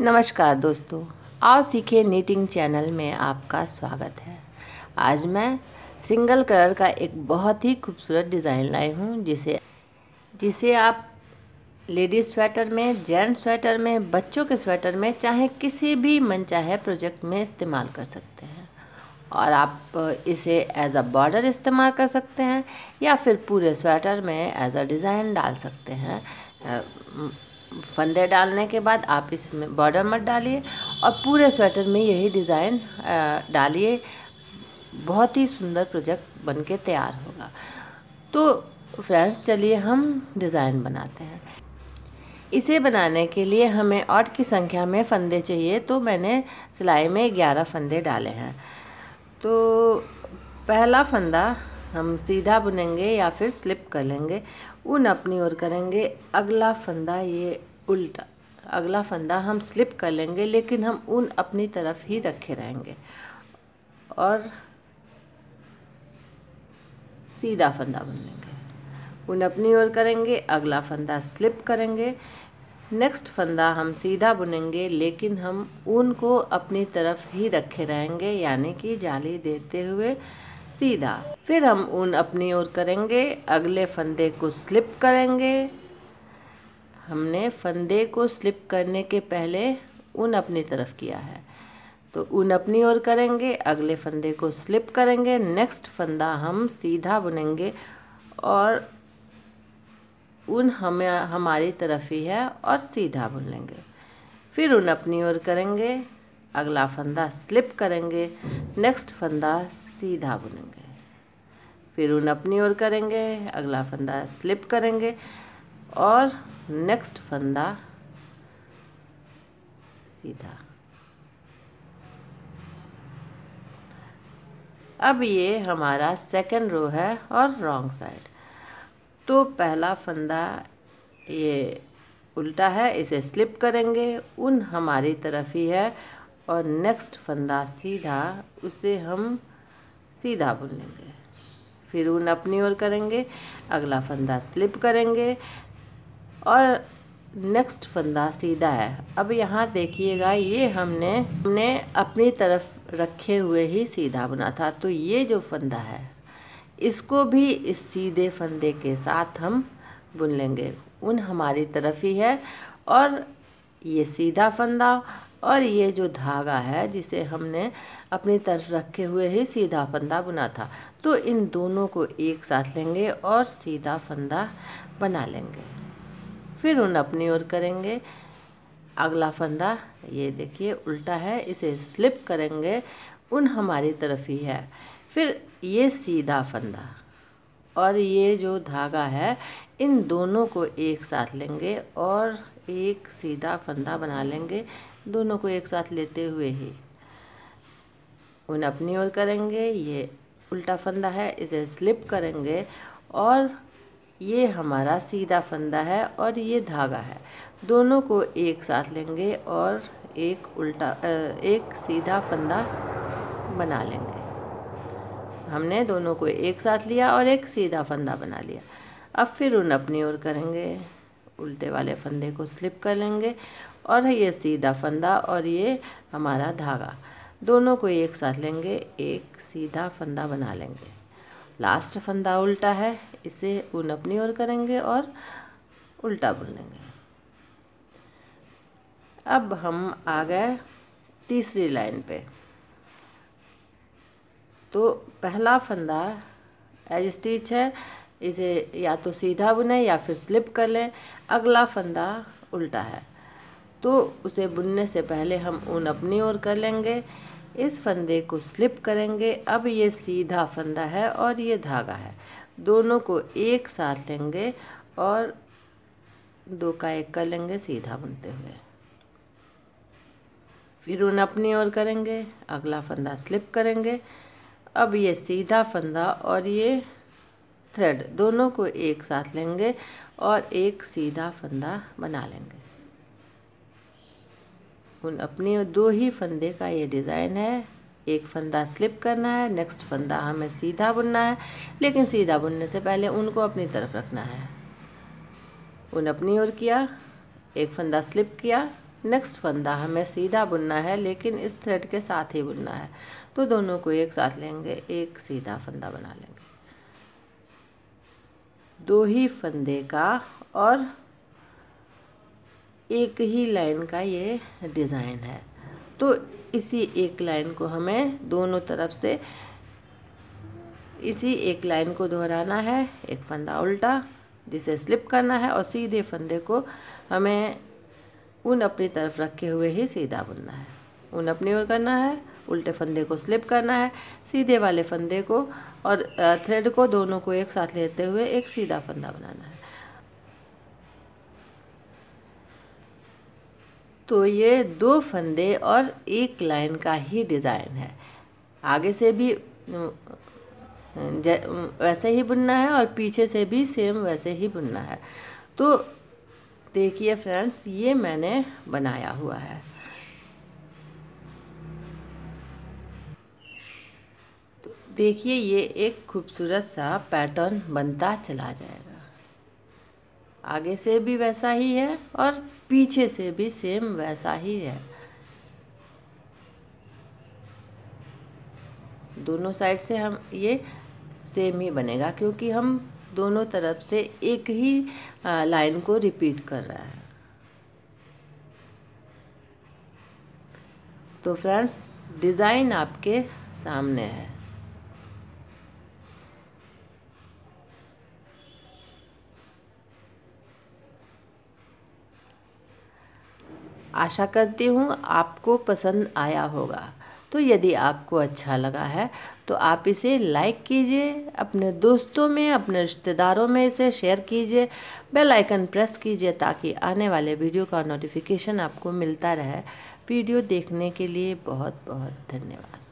नमस्कार दोस्तों आओ सीखे नीटिंग चैनल में आपका स्वागत है आज मैं सिंगल कलर का एक बहुत ही खूबसूरत डिज़ाइन लाई हूँ जिसे जिसे आप लेडीज़ स्वेटर में जेंट्स स्वेटर में बच्चों के स्वेटर में चाहे किसी भी मनचाहे प्रोजेक्ट में इस्तेमाल कर सकते हैं और आप इसे एज अ बॉर्डर इस्तेमाल कर सकते हैं या फिर पूरे स्वेटर में एज अ डिज़ाइन डाल सकते हैं फंदे डालने के बाद आप इसमें बॉर्डर मत डालिए और पूरे स्वेटर में यही डिज़ाइन डालिए बहुत ही सुंदर प्रोजेक्ट बन के तैयार होगा तो फ्रेंड्स चलिए हम डिज़ाइन बनाते हैं इसे बनाने के लिए हमें आठ की संख्या में फंदे चाहिए तो मैंने सिलाई में ग्यारह फंदे डाले हैं तो पहला फंदा हम सीधा बुनेंगे या फिर स्लिप कर लेंगे ऊन अपनी ओर करेंगे अगला फंदा ये उल्टा अगला फंदा हम स्लिप कर लेंगे लेकिन हम ऊन अपनी तरफ ही रखे रहेंगे और सीधा फंदा बुन लेंगे ऊन अपनी ओर करेंगे अगला फंदा स्लिप करेंगे नेक्स्ट फंदा हम सीधा बुनेंगे लेकिन हम ऊन को अपनी तरफ ही रखे रहेंगे यानी कि जाली देते हुए सीधा फिर हम ऊन अपनी ओर करेंगे अगले फंदे को स्लिप करेंगे हमने फंदे को स्लिप करने के पहले ऊन अपनी तरफ किया है तो ऊन अपनी ओर करेंगे अगले फंदे को स्लिप करेंगे नेक्स्ट फंदा हम सीधा बुनेंगे और ऊन हमें हमारी तरफ ही है और सीधा बुन लेंगे फिर ऊन अपनी ओर करेंगे अगला फंदा स्लिप करेंगे नेक्स्ट फंदा सीधा बुनेंगे फिर उन अपनी ओर करेंगे अगला फंदा स्लिप करेंगे और नेक्स्ट फंदा सीधा अब ये हमारा सेकेंड रो है और रॉन्ग साइड तो पहला फंदा ये उल्टा है इसे स्लिप करेंगे उन हमारी तरफ ही है और नेक्स्ट फंदा सीधा उसे हम सीधा बुन लेंगे फिर ऊन अपनी ओर करेंगे अगला फंदा स्लिप करेंगे और नेक्स्ट फंदा सीधा है अब यहाँ देखिएगा ये हमने हमने अपनी तरफ रखे हुए ही सीधा बुना था तो ये जो फंदा है इसको भी इस सीधे फंदे के साथ हम बुन लेंगे उन हमारी तरफ ही है और ये सीधा फंदा और ये जो धागा है जिसे हमने अपनी तरफ रखे हुए ही सीधा फंदा बुना था तो इन दोनों को एक साथ लेंगे और सीधा फंदा बना लेंगे फिर उन अपनी ओर करेंगे अगला फंदा ये देखिए उल्टा है इसे स्लिप करेंगे उन हमारी तरफ ही है फिर ये सीधा फंदा और ये जो धागा है इन दोनों को एक साथ लेंगे और एक सीधा फंदा बना लेंगे दोनों को एक साथ लेते हुए ही उन अपनी ओर करेंगे ये उल्टा फंदा है इसे स्लिप करेंगे और ये हमारा सीधा फंदा है और ये धागा है दोनों को एक साथ लेंगे और एक उल्टा एक सीधा फंदा बना लेंगे हमने दोनों को एक साथ लिया और एक सीधा फंदा बना लिया अब फिर उन अपनी ओर करेंगे उल्टे वाले फंदे को स्लिप कर लेंगे और ये सीधा फंदा और ये हमारा धागा दोनों को एक साथ लेंगे एक सीधा फंदा बना लेंगे लास्ट फंदा उल्टा है इसे ऊन अपनी ओर करेंगे और उल्टा बुन लेंगे अब हम आ गए तीसरी लाइन पे तो पहला फंदा एज स्टिच है इसे या तो सीधा बुनें या फिर स्लिप कर लें अगला फंदा उल्टा है तो उसे बुनने से पहले हम ऊन अपनी ओर कर लेंगे इस फंदे को स्लिप करेंगे अब ये सीधा फंदा है और ये धागा है दोनों को एक साथ लेंगे और दो का एक कर लेंगे सीधा बुनते हुए फिर उन अपनी ओर करेंगे अगला फंदा स्लिप करेंगे अब ये सीधा फंदा और ये थ्रेड दोनों को एक साथ लेंगे और एक सीधा फंदा बना लेंगे उन अपने दो ही फंदे का ये डिज़ाइन है एक फंदा स्लिप करना है नेक्स्ट फंदा हमें सीधा बुनना है लेकिन सीधा बुनने से पहले उनको अपनी तरफ रखना है उन अपनी ओर किया एक फंदा स्लिप किया नेक्स्ट फंदा हमें सीधा बुनना है लेकिन इस थ्रेड के साथ ही बुनना है तो दोनों को एक साथ लेंगे एक सीधा फंदा बना लेंगे दो ही फंदे का और एक ही लाइन का ये डिज़ाइन है तो इसी एक लाइन को हमें दोनों तरफ से इसी एक लाइन को दोहराना है एक फंदा उल्टा जिसे स्लिप करना है और सीधे फंदे को हमें उन अपनी तरफ रखे हुए ही सीधा बुनना है उन अपनी ओर करना है उल्टे फंदे को स्लिप करना है सीधे वाले फंदे को और थ्रेड को दोनों को एक साथ लेते हुए एक सीधा फंदा बनाना है तो ये दो फंदे और एक लाइन का ही डिज़ाइन है आगे से भी वैसे ही बुनना है और पीछे से भी सेम वैसे ही बुनना है तो देखिए फ्रेंड्स ये मैंने बनाया हुआ है देखिए ये एक खूबसूरत सा पैटर्न बनता चला जाएगा आगे से भी वैसा ही है और पीछे से भी सेम वैसा ही है दोनों साइड से हम ये सेम ही बनेगा क्योंकि हम दोनों तरफ से एक ही लाइन को रिपीट कर रहा है तो फ्रेंड्स डिज़ाइन आपके सामने है आशा करती हूँ आपको पसंद आया होगा तो यदि आपको अच्छा लगा है तो आप इसे लाइक कीजिए अपने दोस्तों में अपने रिश्तेदारों में इसे शेयर कीजिए बेल आइकन प्रेस कीजिए ताकि आने वाले वीडियो का नोटिफिकेशन आपको मिलता रहे वीडियो देखने के लिए बहुत बहुत धन्यवाद